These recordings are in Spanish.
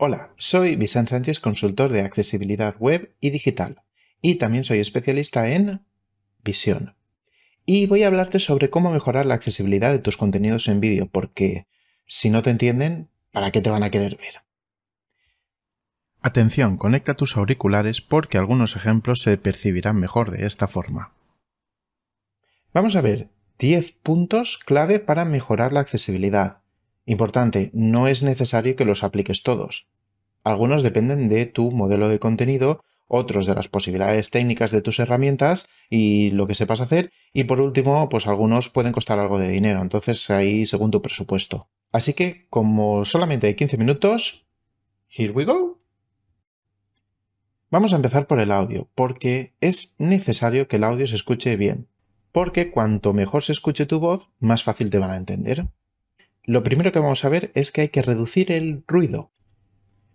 Hola, soy Vicente Sánchez, consultor de accesibilidad web y digital, y también soy especialista en visión. Y voy a hablarte sobre cómo mejorar la accesibilidad de tus contenidos en vídeo, porque si no te entienden, ¿para qué te van a querer ver? Atención, conecta tus auriculares porque algunos ejemplos se percibirán mejor de esta forma. Vamos a ver 10 puntos clave para mejorar la accesibilidad. Importante, no es necesario que los apliques todos. Algunos dependen de tu modelo de contenido, otros de las posibilidades técnicas de tus herramientas y lo que sepas hacer, y por último, pues algunos pueden costar algo de dinero, entonces ahí según tu presupuesto. Así que, como solamente hay 15 minutos, here we go. Vamos a empezar por el audio, porque es necesario que el audio se escuche bien, porque cuanto mejor se escuche tu voz, más fácil te van a entender. Lo primero que vamos a ver es que hay que reducir el ruido.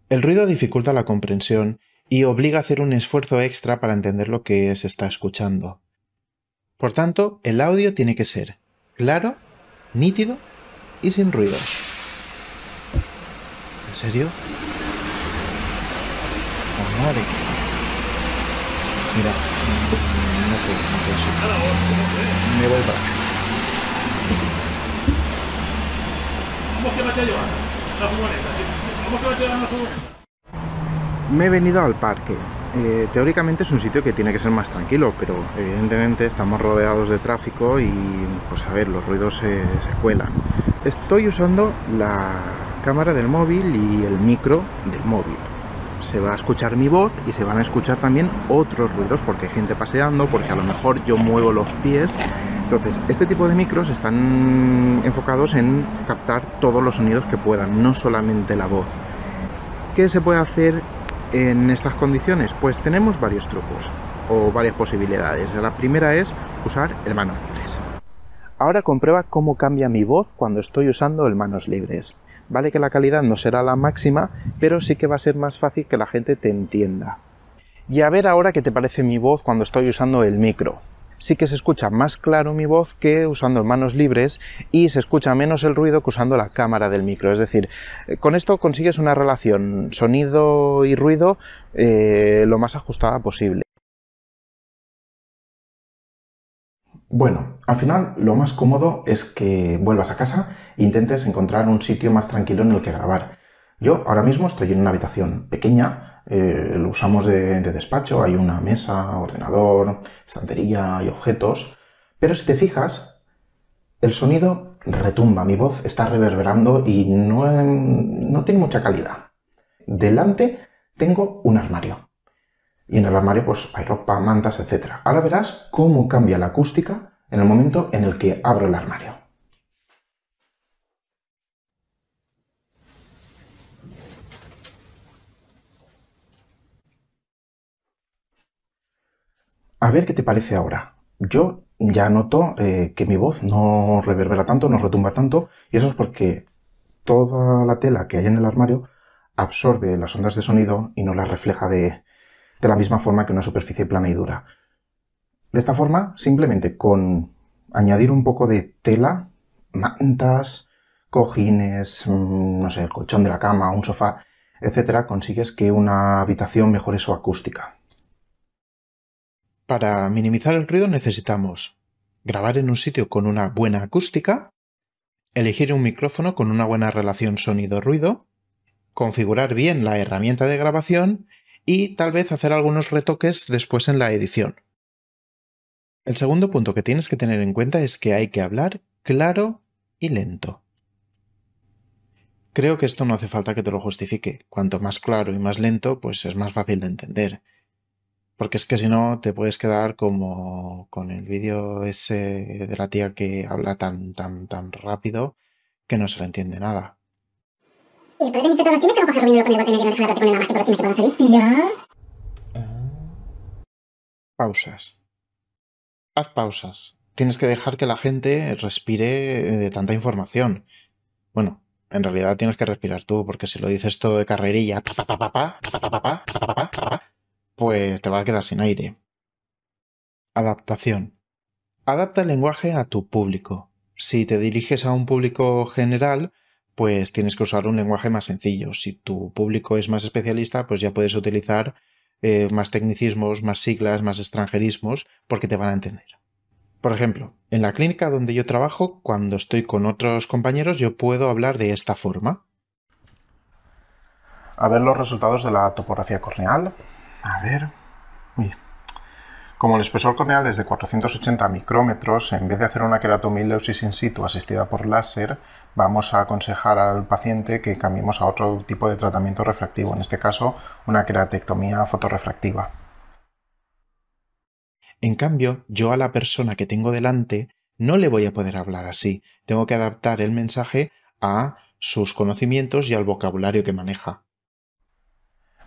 El ruido dificulta la comprensión y obliga a hacer un esfuerzo extra para entender lo que se está escuchando. Por tanto, el audio tiene que ser claro, nítido y sin ruidos. ¿En serio? Oh, Mira, no puedo, no Me voy me he venido al parque. Eh, teóricamente es un sitio que tiene que ser más tranquilo, pero evidentemente estamos rodeados de tráfico y, pues a ver, los ruidos se cuelan. Estoy usando la cámara del móvil y el micro del móvil se va a escuchar mi voz y se van a escuchar también otros ruidos, porque hay gente paseando, porque a lo mejor yo muevo los pies. Entonces, este tipo de micros están enfocados en captar todos los sonidos que puedan, no solamente la voz. ¿Qué se puede hacer en estas condiciones? Pues tenemos varios trucos o varias posibilidades. La primera es usar el manos libres. Ahora comprueba cómo cambia mi voz cuando estoy usando el manos libres. Vale que la calidad no será la máxima, pero sí que va a ser más fácil que la gente te entienda. Y a ver ahora qué te parece mi voz cuando estoy usando el micro. Sí que se escucha más claro mi voz que usando manos libres y se escucha menos el ruido que usando la cámara del micro. Es decir, eh, con esto consigues una relación sonido y ruido eh, lo más ajustada posible. Bueno, al final lo más cómodo es que vuelvas a casa intentes encontrar un sitio más tranquilo en el que grabar. Yo ahora mismo estoy en una habitación pequeña, eh, lo usamos de, despacho, hay una mesa, ordenador, estantería y objetos, pero si te fijas, el sonido retumba, mi voz está reverberando y no, no tiene mucha calidad. Delante tengo un armario. Y en el armario pues hay ropa, mantas, etc. Ahora verás cómo cambia la acústica en el momento en el que abro el armario. a ver qué te parece ahora. Yo ya noto eh, que mi voz no reverbera tanto, no retumba tanto, y eso es porque toda la tela que hay en el armario absorbe las ondas de sonido y no las refleja de, de la misma forma que una superficie plana y dura. De esta forma, simplemente con añadir un poco de tela, mantas, cojines, mm, no sé, el colchón de la cama, un sofá, etcétera, consigues que una habitación mejore su acústica. Para minimizar el ruido necesitamos grabar en un sitio con una buena acústica, elegir un micrófono con una buena relación sonido-ruido, configurar bien la herramienta de grabación y tal vez hacer algunos retoques después en la edición. El segundo punto que tienes que tener en cuenta es que hay que hablar claro y lento. Creo que esto no hace falta que te lo justifique. Cuanto más claro y más lento, pues es más fácil de entender. Porque es que si no te puedes quedar como con el vídeo ese de la tía que habla tan, tan, tan rápido que no se le entiende nada. Pausas. Haz pausas. Tienes que dejar que la gente respire de tanta información. Bueno, en realidad tienes que respirar tú, porque si lo dices todo de carrerilla, pues te vas a quedar sin aire. Adaptación. Adapta el lenguaje a tu público. Si te diriges a un público general, pues tienes que usar un lenguaje más sencillo. Si tu público es más especialista, pues ya puedes utilizar eh, más tecnicismos, más siglas, más extranjerismos, porque te van a entender. Por ejemplo, en la clínica donde yo trabajo, cuando estoy con otros compañeros, yo puedo hablar de esta forma. A ver los resultados de la topografía corneal. A ver. Como el espesor corneal es de 480 micrómetros, en vez de hacer una queratomileusis in situ asistida por láser, vamos a aconsejar al paciente que cambiemos a otro tipo de tratamiento refractivo, en este caso una queratectomía fotorefractiva. En cambio, yo a la persona que tengo delante no le voy a poder hablar así, tengo que adaptar el mensaje a sus conocimientos y al vocabulario que maneja.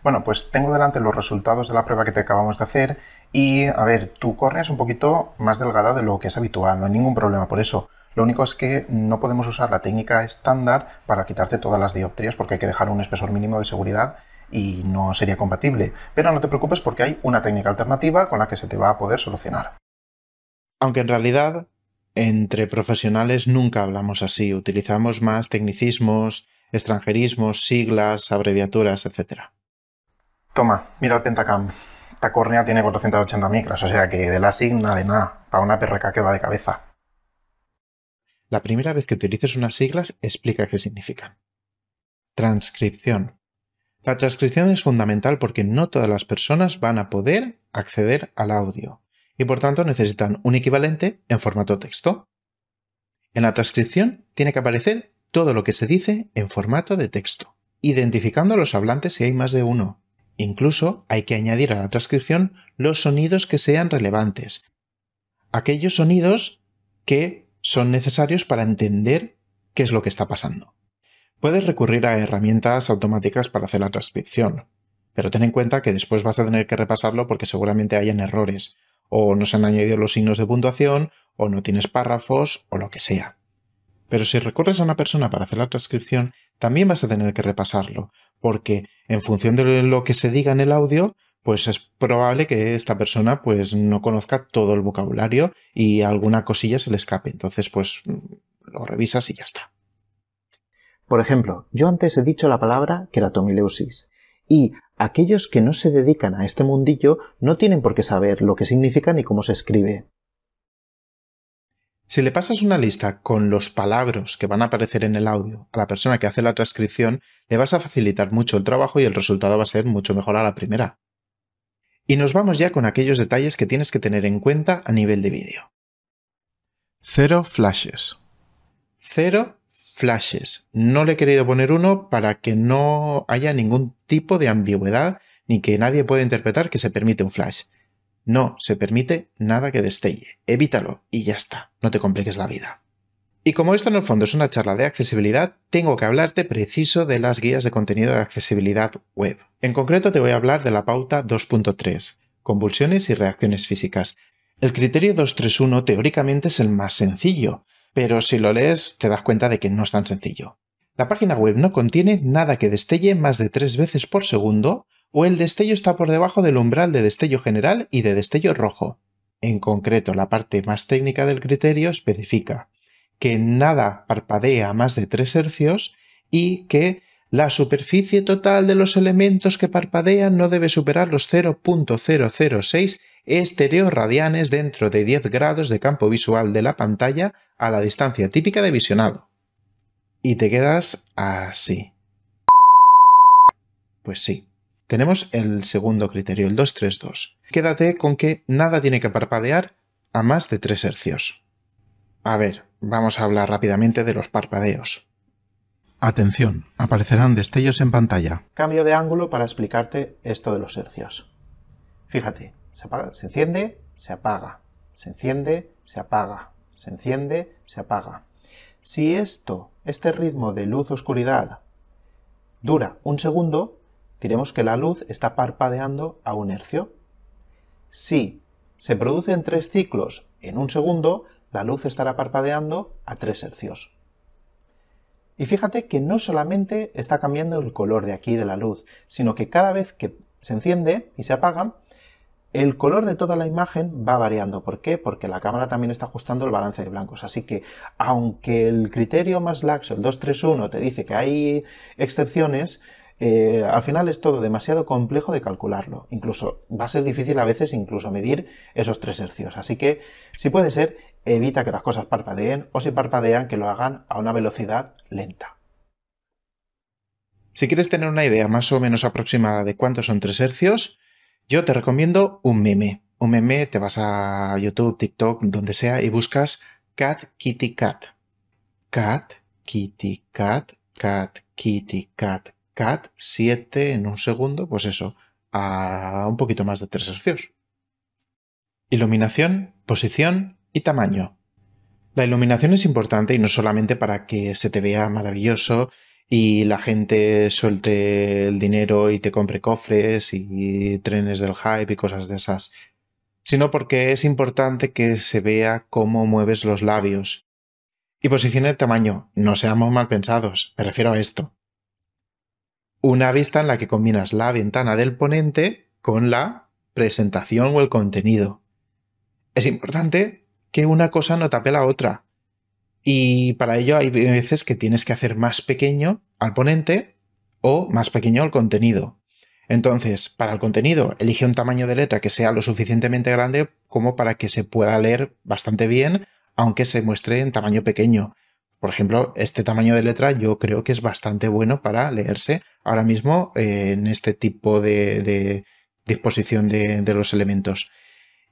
Bueno, pues tengo delante los resultados de la prueba que te acabamos de hacer y, a ver, tu córnea es un poquito más delgada de lo que es habitual, no hay ningún problema por eso. Lo único es que no podemos usar la técnica estándar para quitarte todas las dioptrías porque hay que dejar un espesor mínimo de seguridad y no sería compatible. Pero no te preocupes porque hay una técnica alternativa con la que se te va a poder solucionar. Aunque en realidad, entre profesionales nunca hablamos así, utilizamos más tecnicismos, extranjerismos, siglas, abreviaturas, etc. Toma, mira el Pentacam. Esta córnea tiene 480 micras, o sea que de la signa de nada, para una perraca que va de cabeza. La primera vez que utilices unas siglas, explica qué significan. Transcripción. La transcripción es fundamental porque no todas las personas van a poder acceder al audio y por tanto necesitan un equivalente en formato texto. En la transcripción tiene que aparecer todo lo que se dice en formato de texto, identificando a los hablantes si hay más de uno, Incluso hay que añadir a la transcripción los sonidos que sean relevantes, aquellos sonidos que son necesarios para entender qué es lo que está pasando. Puedes recurrir a herramientas automáticas para hacer la transcripción, pero ten en cuenta que después vas a tener que repasarlo porque seguramente hayan errores, o no se han añadido los signos de puntuación, o no tienes párrafos, o lo que sea. Pero si recorres a una persona para hacer la transcripción, también vas a tener que repasarlo, porque en función de lo que se diga en el audio, pues es probable que esta persona pues no conozca todo el vocabulario y alguna cosilla se le escape. Entonces, pues lo revisas y ya está. Por ejemplo, yo antes he dicho la palabra queratomileusis y aquellos que no se dedican a este mundillo no tienen por qué saber lo que significa ni cómo se escribe. Si le pasas una lista con los palabras que van a aparecer en el audio a la persona que hace la transcripción, le vas a facilitar mucho el trabajo y el resultado va a ser mucho mejor a la primera. Y nos vamos ya con aquellos detalles que tienes que tener en cuenta a nivel de vídeo. Cero flashes. Cero flashes. No le he querido poner uno para que no haya ningún tipo de ambigüedad ni que nadie pueda interpretar que se permite un flash. No se permite nada que destelle. Evítalo y ya está. No te compliques la vida. Y como esto en el fondo es una charla de accesibilidad, tengo que hablarte preciso de las guías de contenido de accesibilidad web. En concreto te voy a hablar de la pauta 2.3, convulsiones y reacciones físicas. El criterio 231 teóricamente es el más sencillo, pero si lo lees te das cuenta de que no es tan sencillo. La página web no contiene nada que destelle más de tres veces por segundo o el destello está por debajo del umbral de destello general y de destello rojo. En concreto, la parte más técnica del criterio especifica que nada parpadea más de 3 hercios y que la superficie total de los elementos que parpadean no debe superar los 0.006 estereorradianes dentro de 10 grados de campo visual de la pantalla a la distancia típica de visionado. Y te quedas así. Pues sí, tenemos el segundo criterio, el 232. Quédate con que nada tiene que parpadear a más de 3 hercios. A ver, vamos a hablar rápidamente de los parpadeos. Atención, aparecerán destellos en pantalla. Cambio de ángulo para explicarte esto de los hercios. Fíjate, se, se enciende, se apaga, se enciende, se apaga, se enciende, se apaga. Si esto, este ritmo de luz-oscuridad, dura un segundo, diremos que la luz está parpadeando a un hercio. Si se producen tres ciclos en un segundo, la luz estará parpadeando a tres hercios. Y fíjate que no solamente está cambiando el color de aquí de la luz, sino que cada vez que se enciende y se apaga, el color de toda la imagen va variando. ¿Por qué? Porque la cámara también está ajustando el balance de blancos. Así que, aunque el criterio más laxo, el 231, te dice que hay excepciones, eh, al final es todo demasiado complejo de calcularlo. Incluso va a ser difícil a veces incluso medir esos tres hercios. Así que, si puede ser, evita que las cosas parpadeen o si parpadean que lo hagan a una velocidad lenta. Si quieres tener una idea más o menos aproximada de cuántos son tres hercios, yo te recomiendo un meme. Un meme te vas a YouTube, TikTok, donde sea y buscas Cat Kitty Cat. Cat Kitty Cat, Cat Kitty Cat, cat 7 en un segundo, pues eso, a un poquito más de 3 tercios. Iluminación, posición y tamaño. La iluminación es importante y no solamente para que se te vea maravilloso y la gente suelte el dinero y te compre cofres y trenes del hype y cosas de esas, sino porque es importante que se vea cómo mueves los labios. Y posición de tamaño, no seamos mal pensados, me refiero a esto. Una vista en la que combinas la ventana del ponente con la presentación o el contenido. Es importante que una cosa no tape la otra. Y para ello hay veces que tienes que hacer más pequeño al ponente o más pequeño al contenido. Entonces, para el contenido, elige un tamaño de letra que sea lo suficientemente grande como para que se pueda leer bastante bien, aunque se muestre en tamaño pequeño. Por ejemplo, este tamaño de letra yo creo que es bastante bueno para leerse ahora mismo eh, en este tipo de, disposición de, de, los elementos.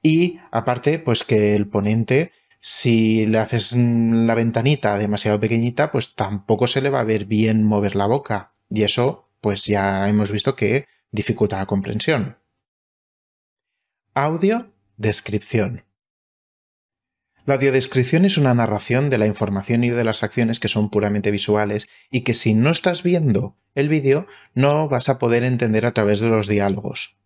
Y aparte, pues que el ponente, si le haces la ventanita demasiado pequeñita, pues tampoco se le va a ver bien mover la boca. Y eso, pues ya hemos visto que dificulta la comprensión. Audio, descripción. La audiodescripción es una narración de la información y de las acciones que son puramente visuales y que si no estás viendo el vídeo no vas a poder entender a través de los diálogos.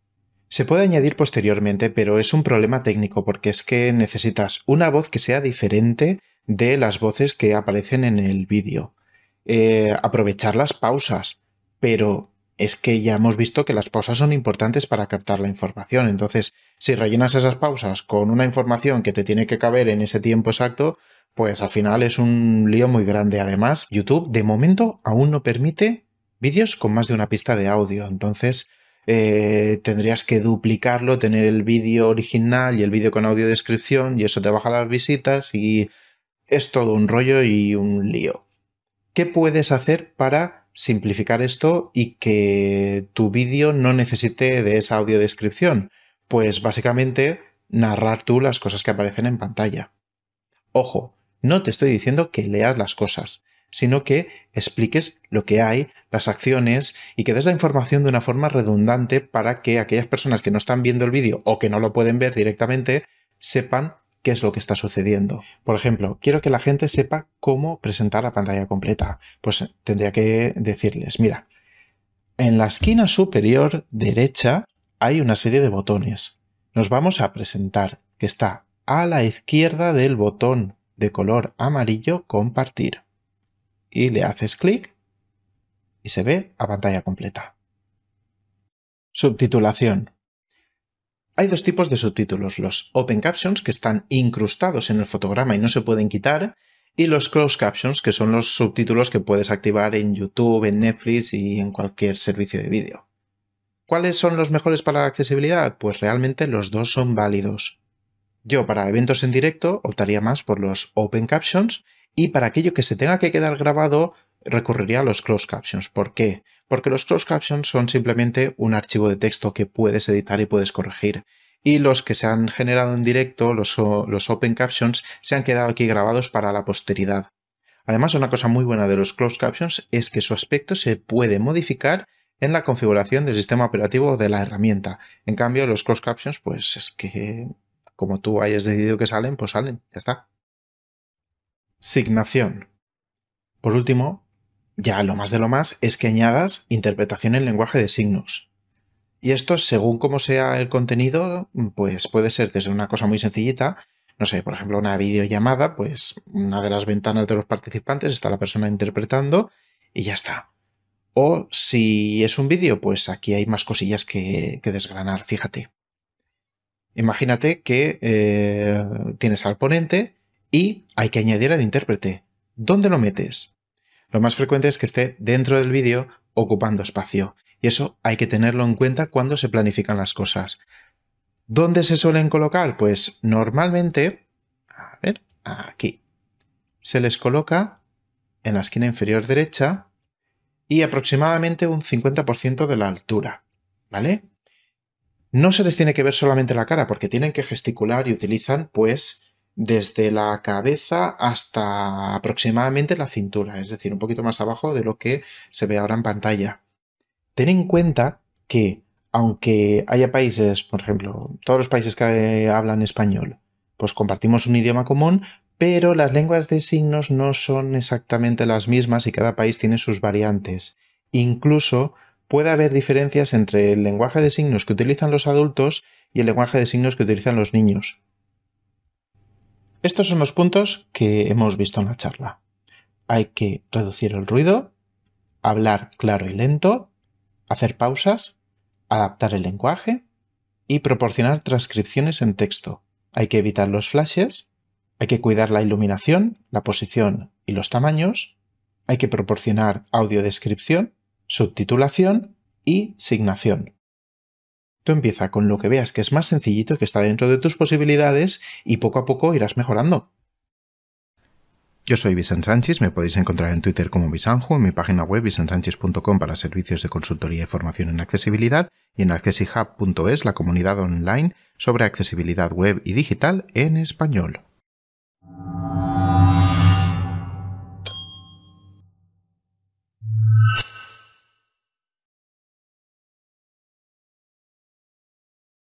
Se puede añadir posteriormente, pero es un problema técnico porque es que necesitas una voz que sea diferente de las voces que aparecen en el vídeo. Eh, aprovechar las pausas, pero es que ya hemos visto que las pausas son importantes para captar la información. Entonces, si rellenas esas pausas con una información que te tiene que caber en ese tiempo exacto, pues al final es un lío muy grande. Además, YouTube de momento aún no permite vídeos con más de una pista de audio. Entonces, eh, tendrías que duplicarlo, tener el vídeo original y el vídeo con audio descripción y eso te baja las visitas y es todo un rollo y un lío. ¿Qué puedes hacer para simplificar esto y que tu vídeo no necesite de esa audiodescripción? Pues básicamente narrar tú las cosas que aparecen en pantalla. Ojo, no te estoy diciendo que leas las cosas, sino que expliques lo que hay, las acciones y que des la información de una forma redundante para que aquellas personas que no están viendo el vídeo o que no lo pueden ver directamente sepan qué es lo que está sucediendo. Por ejemplo, quiero que la gente sepa cómo presentar la pantalla completa. Pues eh, tendría que decirles, mira, en la esquina superior derecha hay una serie de botones. Nos vamos a presentar, que está a la izquierda del botón de color amarillo compartir. Y le haces clic y se ve a pantalla completa. Subtitulación. Hay dos tipos de subtítulos, los Open Captions, que están incrustados en el fotograma y no se pueden quitar, y los Closed Captions, que son los subtítulos que puedes activar en YouTube, en Netflix y en cualquier servicio de vídeo. ¿Cuáles son los mejores para la accesibilidad? Pues realmente los dos son válidos. Yo para eventos en directo optaría más por los Open Captions y para aquello que se tenga que quedar grabado recurriría a los closed captions. ¿Por qué? Porque los closed captions son simplemente un archivo de texto que puedes editar y puedes corregir. Y los que se han generado en directo, los, open captions, se han quedado aquí grabados para la posteridad. Además, una cosa muy buena de los closed captions es que su aspecto se puede modificar en la configuración del sistema operativo de la herramienta. En cambio, los closed captions, pues es que como tú hayas decidido que salen, pues salen, ya está. Signación. Por último, ya lo más de lo más es que añadas interpretación en lenguaje de signos. Y esto, según cómo sea el contenido, pues puede ser desde una cosa muy sencillita, no sé, por ejemplo, una videollamada, pues una de las ventanas de los participantes está la persona interpretando y ya está. O si es un vídeo, pues aquí hay más cosillas que, desgranar, fíjate. Imagínate que eh, tienes al ponente y hay que añadir al intérprete. ¿Dónde lo metes? Lo más frecuente es que esté dentro del vídeo ocupando espacio. Y eso hay que tenerlo en cuenta cuando se planifican las cosas. ¿Dónde se suelen colocar? Pues normalmente, a ver, aquí. Se les coloca en la esquina inferior derecha y aproximadamente un 50% de la altura, ¿vale? No se les tiene que ver solamente la cara porque tienen que gesticular y utilizan pues desde la cabeza hasta aproximadamente la cintura, es decir, un poquito más abajo de lo que se ve ahora en pantalla. Ten en cuenta que, aunque haya países, por ejemplo, todos los países que hablan español, pues compartimos un idioma común, pero las lenguas de signos no son exactamente las mismas y cada país tiene sus variantes. Incluso puede haber diferencias entre el lenguaje de signos que utilizan los adultos y el lenguaje de signos que utilizan los niños. Estos son los puntos que hemos visto en la charla. Hay que reducir el ruido, hablar claro y lento, hacer pausas, adaptar el lenguaje y proporcionar transcripciones en texto. Hay que evitar los flashes, hay que cuidar la iluminación, la posición y los tamaños, hay que proporcionar audiodescripción, subtitulación y signación empieza con lo que veas que es más sencillito, que está dentro de tus posibilidades y poco a poco irás mejorando. Yo soy Vicente Sánchez, me podéis encontrar en Twitter como Visanjo, en mi página web visansánchez.com para servicios de consultoría y formación en accesibilidad y en accesihub.es, la comunidad online sobre accesibilidad web y digital en español.